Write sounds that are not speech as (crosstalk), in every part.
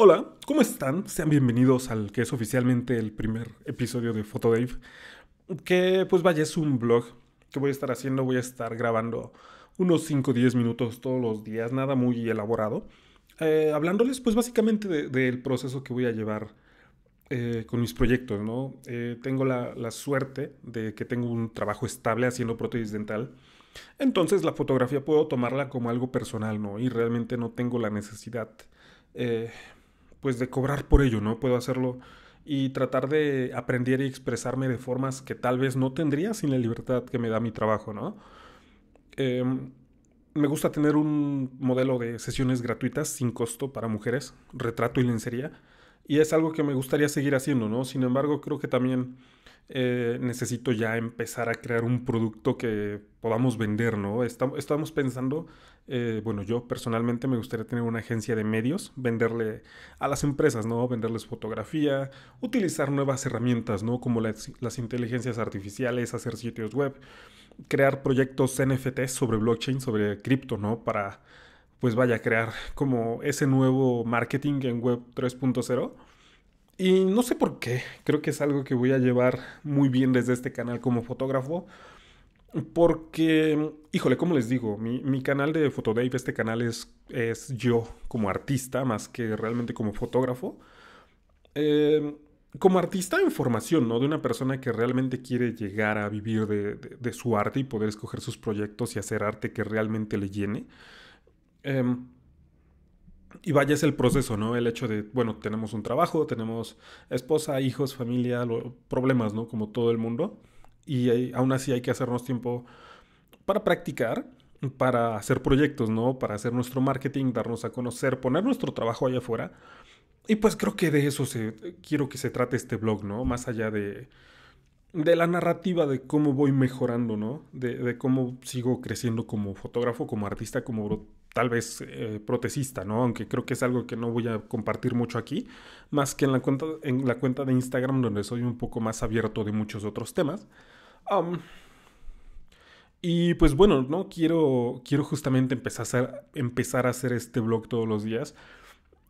Hola, ¿cómo están? Sean bienvenidos al que es oficialmente el primer episodio de Photodave. Que pues vaya, es un blog que voy a estar haciendo, voy a estar grabando unos 5 o 10 minutos todos los días, nada muy elaborado. Eh, hablándoles pues básicamente del proceso que voy a llevar eh, con mis proyectos, ¿no? Eh, tengo la, suerte de que tengo un trabajo estable haciendo prótesis dental. Entonces la fotografía puedo tomarla como algo personal, ¿no? Y realmente no tengo la necesidad eh, pues de cobrar por ello, ¿no? Puedo hacerlo y tratar de aprender y expresarme de formas que tal vez no tendría sin la libertad que me da mi trabajo, ¿no? Em, me gusta tener un modelo de sesiones gratuitas sin costo para mujeres, retrato y lencería y es algo que me gustaría seguir haciendo, ¿no? Sin embargo, creo que también eh, necesito ya empezar a crear un producto que podamos vender, ¿no? Estamos, estamos pensando, eh, bueno, yo personalmente me gustaría tener una agencia de medios, venderle a las empresas, ¿no? Venderles fotografía, utilizar nuevas herramientas, ¿no? Como las, inteligencias artificiales, hacer sitios web, crear proyectos NFT sobre blockchain, sobre cripto, ¿no? Para pues vaya a crear como ese nuevo marketing en Web 3.0. Y no sé por qué, creo que es algo que voy a llevar muy bien desde este canal como fotógrafo. Porque, híjole, como les digo? Mi, mi canal de Photodave, este canal es, es yo como artista más que realmente como fotógrafo. Em, como artista en formación, ¿no? De una persona que realmente quiere llegar a vivir de, su arte y poder escoger sus proyectos y hacer arte que realmente le llene. Em, y vaya es el proceso, ¿no? El hecho de, bueno, tenemos un trabajo, tenemos esposa, hijos, familia, problemas, ¿no? Como todo el mundo. Y aún así hay que hacernos tiempo para practicar, para hacer proyectos, ¿no? Para hacer nuestro marketing, darnos a conocer, poner nuestro trabajo allá afuera. Y pues creo que de eso se, quiero que se trate este blog, ¿no? Más allá de, de la narrativa de cómo voy mejorando, ¿no? De, de cómo sigo creciendo como fotógrafo, como artista, como tal vez protesista eh, protecista, ¿no? Aunque creo que es algo que no voy a compartir mucho aquí, más que en la cuenta, en la cuenta de Instagram donde soy un poco más abierto de muchos otros temas. y pues bueno, ¿no? Quiero, quiero justamente empezar a, hacer, empezar a hacer este blog todos los días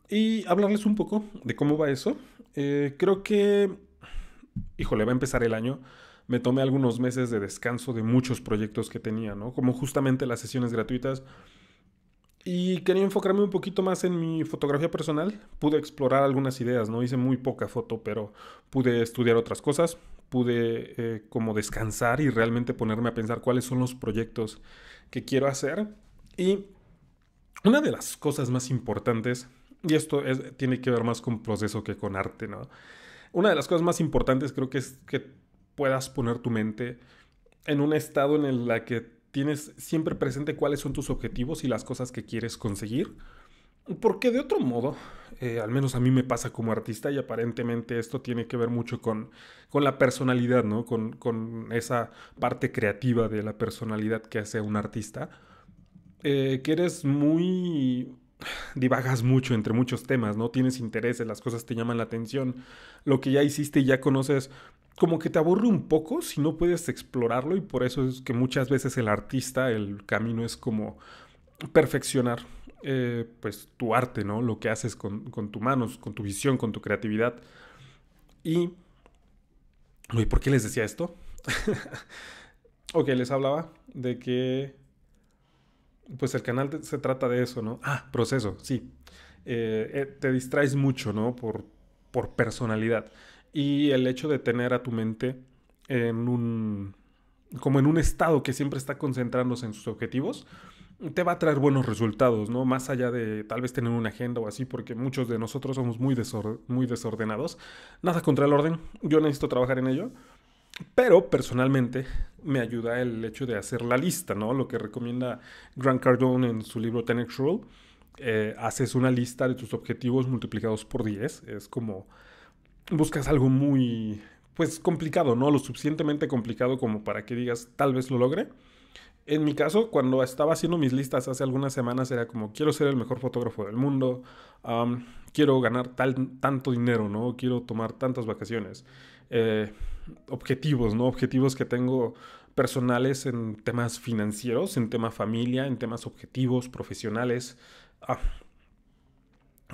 y hablarles un poco de cómo va eso. Eh, creo que, híjole, va a empezar el año me tomé algunos meses de descanso de muchos proyectos que tenía, ¿no? Como justamente las sesiones gratuitas, y quería enfocarme un poquito más en mi fotografía personal. Pude explorar algunas ideas, no hice muy poca foto, pero pude estudiar otras cosas, pude eh, como descansar y realmente ponerme a pensar cuáles son los proyectos que quiero hacer. Y una de las cosas más importantes, y esto tiene que ver más con proceso que con arte, ¿no? Una de las cosas más importantes creo que es que puedas poner tu mente en un estado en el que tienes siempre presente cuáles son tus objetivos y las cosas que quieres conseguir. Porque de otro modo, eh, al menos a mí me pasa como artista y aparentemente esto tiene que ver mucho con, la personalidad, ¿no? Con, esa parte creativa de la personalidad que hace un artista, eh, que eres muy divagas mucho entre muchos temas, ¿no? Tienes intereses, las cosas te llaman la atención, lo que ya hiciste y ya conoces, como que te aburre un poco si no puedes explorarlo y por eso es que muchas veces el artista, el camino es como perfeccionar eh, pues tu arte, ¿no? Lo que haces con, con tus manos, con tu visión, con tu creatividad. Y... ¿por qué les decía esto? (laughs) ok, les hablaba de que pues el canal se trata de eso, ¿no? Ah, proceso, sí. Eh, eh, te distraes mucho, ¿no? Por, por personalidad. Y el hecho de tener a tu mente en un, como en un estado que siempre está concentrándose en sus objetivos, te va a traer buenos resultados, ¿no? Más allá de tal vez tener una agenda o así, porque muchos de nosotros somos muy, muy desordenados. Nada contra el orden, yo necesito trabajar en ello, pero personalmente me ayuda el hecho de hacer la lista, ¿no? Lo que recomienda Grant Cardone en su libro 10 Rule. Eh, haces una lista de tus objetivos multiplicados por 10. Es como buscas algo muy, pues complicado, ¿no? Lo suficientemente complicado como para que digas, tal vez lo logre. En mi caso, cuando estaba haciendo mis listas hace algunas semanas, era como, quiero ser el mejor fotógrafo del mundo, quiero ganar tal, tanto dinero, ¿no? Quiero tomar tantas vacaciones. Eh, objetivos, ¿no? Objetivos que tengo personales en temas financieros, en tema familia, en temas objetivos, profesionales, ah,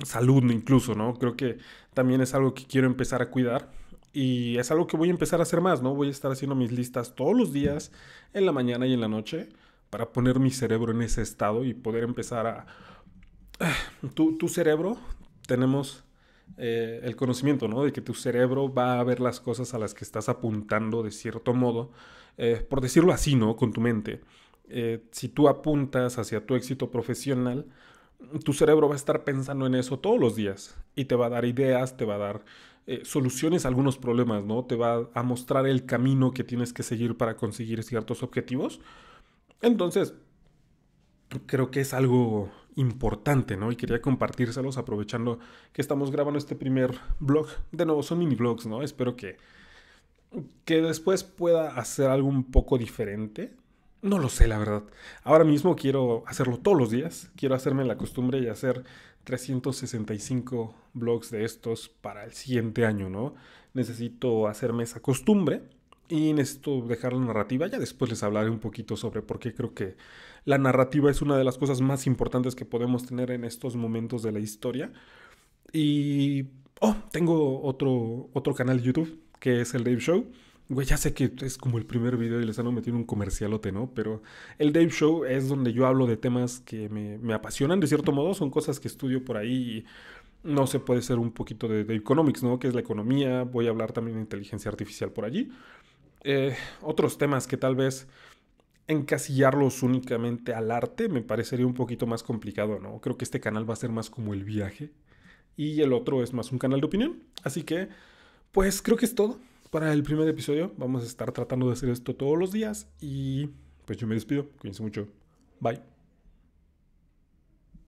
salud incluso, ¿no? Creo que también es algo que quiero empezar a cuidar y es algo que voy a empezar a hacer más, ¿no? Voy a estar haciendo mis listas todos los días, en la mañana y en la noche, para poner mi cerebro en ese estado y poder empezar a... Ah, tu, tu cerebro, tenemos eh, el conocimiento, ¿no? De que tu cerebro va a ver las cosas a las que estás apuntando de cierto modo, eh, por decirlo así, ¿no? Con tu mente. Eh, si tú apuntas hacia tu éxito profesional, tu cerebro va a estar pensando en eso todos los días y te va a dar ideas, te va a dar soluciones a algunos problemas, ¿no? Te va a mostrar el camino que tienes que seguir para conseguir ciertos objetivos. Entonces, creo que es algo importante, ¿no? Y quería compartírselos aprovechando que estamos grabando este primer blog. De nuevo, son mini blogs, ¿no? Espero que, que después pueda hacer algo un poco diferente. No lo sé, la verdad. Ahora mismo quiero hacerlo todos los días. Quiero hacerme la costumbre y hacer 365 blogs de estos para el siguiente año, ¿no? Necesito hacerme esa costumbre. Y esto dejar la narrativa. Ya después les hablaré un poquito sobre por qué creo que la narrativa es una de las cosas más importantes que podemos tener en estos momentos de la historia. Y. Oh, tengo otro, otro canal de YouTube que es el Dave Show. Güey, ya sé que es como el primer video y les han metido un comercialote, ¿no? Pero el Dave Show es donde yo hablo de temas que me, apasionan, de cierto modo. Son cosas que estudio por ahí y no se puede ser un poquito de, de, economics, ¿no? Que es la economía. Voy a hablar también de inteligencia artificial por allí. Eh, otros temas que tal vez encasillarlos únicamente al arte me parecería un poquito más complicado, ¿no? Creo que este canal va a ser más como el viaje y el otro es más un canal de opinión. Así que, pues creo que es todo para el primer episodio. Vamos a estar tratando de hacer esto todos los días y pues yo me despido. Cuídense mucho. Bye.